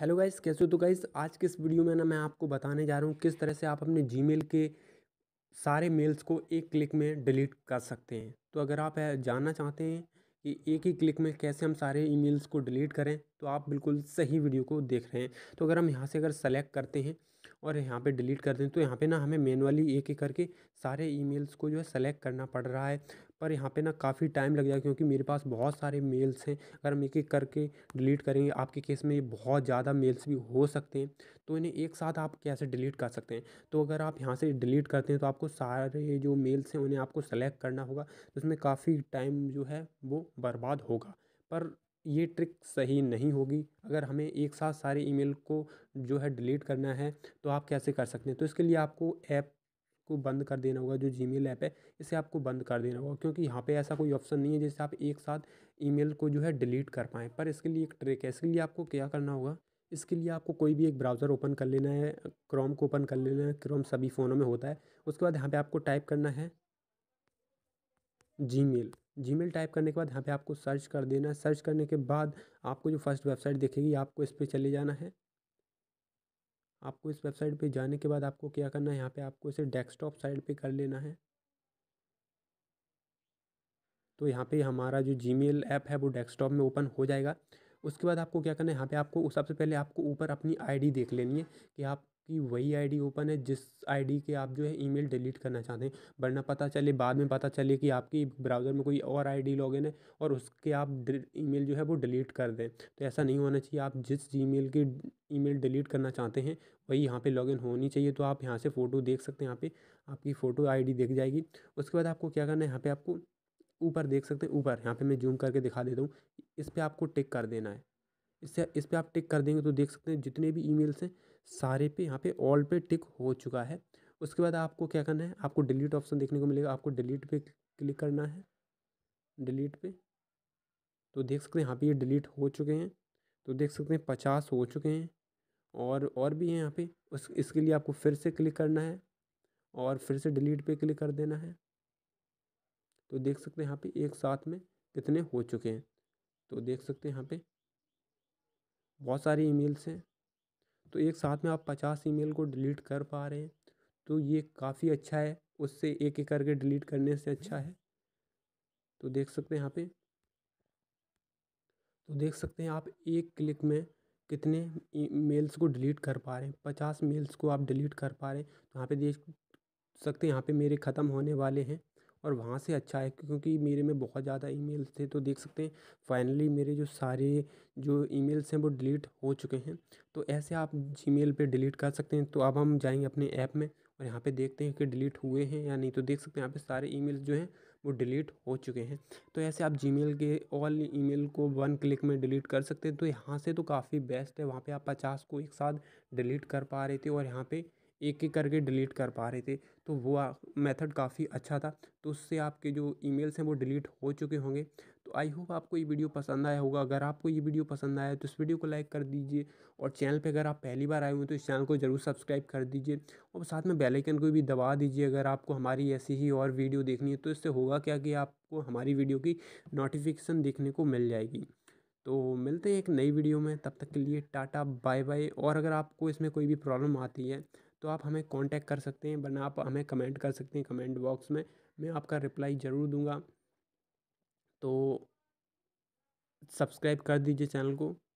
hello guys कैसे हो तो गाइस आज के इस वीडियो में ना मैं आपको बताने जा रहा हूँ किस तरह से आप अपने जीमेल के सारे मेल्स को एक क्लिक में डिलीट कर सकते हैं तो अगर आप जानना चाहते हैं कि एक ही क्लिक में कैसे हम सारे ईमेल्स को डिलीट करें तो आप बिल्कुल सही वीडियो को देख रहे हैं तो अगर हम यहाँ से अगर सेलेक्ट करते हैं और यहाँ पे डिलीट कर दें तो यहाँ पे ना हमें मैनुअली एक एक करके सारे ईमेल्स को जो है सेलेक्ट करना पड़ रहा है पर यहाँ पे ना काफ़ी टाइम लग जाएगा क्योंकि मेरे पास बहुत सारे मेल्स हैं अगर हम एक एक करके डिलीट करेंगे आपके केस में ये बहुत ज़्यादा मेल्स भी हो सकते हैं तो इन्हें एक साथ आप कैसे डिलीट कर सकते हैं तो अगर आप यहाँ से डिलीट करते हैं तो आपको सारे जो मेल्स हैं उन्हें आपको सेलेक्ट करना होगा तो उसमें काफ़ी टाइम जो है वो बर्बाद होगा पर ये ट्रिक सही नहीं होगी अगर हमें एक साथ सारे ईमेल को जो है डिलीट करना है तो आप कैसे कर सकते हैं तो इसके लिए आपको ऐप को बंद कर देना होगा जो जीमेल ऐप है इसे आपको बंद कर देना होगा क्योंकि यहाँ पे ऐसा कोई ऑप्शन नहीं है जिससे आप एक साथ ईमेल को जो है डिलीट कर पाएँ पर इसके लिए एक ट्रिक है इसके लिए आपको क्या करना होगा इसके लिए आपको कोई भी एक ब्राउज़र ओपन कर लेना है क्रोम को ओपन कर लेना है क्रोम सभी फ़ोनों में होता है उसके बाद यहाँ पर आपको टाइप करना है जी मेल जीमेल टाइप करने के बाद यहाँ पे आपको सर्च कर देना है सर्च करने के बाद आपको जो फर्स्ट वेबसाइट दिखेगी आपको इस पर चले जाना है आपको इस वेबसाइट पे जाने के बाद आपको क्या करना है यहाँ पे आपको इसे डेस्कटॉप साइड पे कर लेना है तो यहाँ पे हमारा जो जीमेल ऐप है वो डेस्कटॉप में ओपन हो जाएगा उसके बाद आपको क्या करना है यहाँ पे आपको सबसे पहले आपको ऊपर अपनी आईडी देख लेनी है कि आप कि वही आई डी ओपन है जिस आई डी के आप जो है ईमेल डिलीट करना चाहते हैं वरना पता चले बाद में पता चले कि आपकी ब्राउज़र में कोई और आई डी लॉगिन है और उसके आप ईमेल जो है वो डिलीट कर दें तो ऐसा नहीं होना चाहिए आप जिस जीमेल की ईमेल डिलीट करना चाहते हैं वही यहाँ पे लॉगिन होनी चाहिए तो आप यहाँ से फ़ोटो देख सकते हैं यहाँ पर आपकी फ़ोटो आई देख जाएगी उसके बाद आपको क्या करना है यहाँ पर आपको ऊपर देख सकते हैं ऊपर यहाँ पर मैं जूम करके दिखा देता हूँ इस पर आपको टिक कर देना है इससे इस पर आप टिक कर देंगे तो देख सकते हैं जितने भी ईमेल्स हैं सारे पे यहाँ पे ऑल पे टिक हो चुका है उसके बाद आपको क्या करना है आपको डिलीट ऑप्शन देखने को मिलेगा आपको डिलीट पे क्लिक करना है डिलीट पे तो देख सकते हैं यहाँ पे ये डिलीट हो चुके हैं तो देख सकते हैं पचास हो चुके हैं और और भी हैं यहाँ पे उस इसके लिए आपको फिर से क्लिक करना है और फिर से डिलीट पे क्लिक कर देना है तो देख सकते हैं यहाँ पर एक साथ में कितने हो चुके हैं तो देख सकते हैं यहाँ पर बहुत सारे ईमेल्स हैं तो एक साथ में आप पचास ईमेल को डिलीट कर पा रहे हैं तो ये काफ़ी अच्छा है उससे एक एक करके डिलीट करने से अच्छा है तो देख सकते हैं यहाँ पे तो देख सकते हैं आप एक क्लिक में कितने मेल्स को डिलीट कर पा रहे हैं पचास मेल्स को आप डिलीट कर पा रहे हैं तो यहाँ पे देख सकते हैं यहाँ पे मेरे ख़त्म होने वाले हैं और वहाँ से अच्छा है क्योंकि मेरे में बहुत ज़्यादा ईमेल्स थे तो देख सकते हैं फ़ाइनली मेरे जो सारे जो ईमेल्स हैं वो डिलीट हो चुके हैं तो ऐसे आप जीमेल पे डिलीट कर सकते हैं तो अब हम जाएंगे अपने ऐप में और यहाँ पे देखते हैं कि डिलीट हुए हैं या नहीं तो देख सकते हैं यहाँ पे सारे ई जो हैं वो डिलीट हो चुके हैं तो ऐसे आप जी के ऑल ई को वन क्लिक में डिलीट कर सकते हैं तो यहाँ से तो काफ़ी बेस्ट है वहाँ पे आप पचास को एक साथ डिलीट कर पा रहे थे और यहाँ पे एक एक करके डिलीट कर पा रहे थे तो वो मेथड काफ़ी अच्छा था तो उससे आपके जो ईमेल्स हैं वो डिलीट हो चुके होंगे तो आई होप आपको ये वीडियो पसंद आया होगा अगर आपको ये वीडियो पसंद आया तो इस वीडियो को लाइक कर दीजिए और चैनल पे अगर आप पहली बार आए हुए तो इस चैनल को ज़रूर सब्सक्राइब कर दीजिए और साथ में बेल आइकन को भी दबा दीजिए अगर आपको हमारी ऐसी ही और वीडियो देखनी है तो इससे होगा क्या कि आपको हमारी वीडियो की नोटिफिकेशन देखने को मिल जाएगी तो मिलते हैं एक नई वीडियो में तब तक के लिए टाटा बाय बाय और अगर आपको इसमें कोई भी प्रॉब्लम आती है तो आप हमें कांटेक्ट कर सकते हैं वरना आप हमें कमेंट कर सकते हैं कमेंट बॉक्स में मैं आपका रिप्लाई ज़रूर दूंगा तो सब्सक्राइब कर दीजिए चैनल को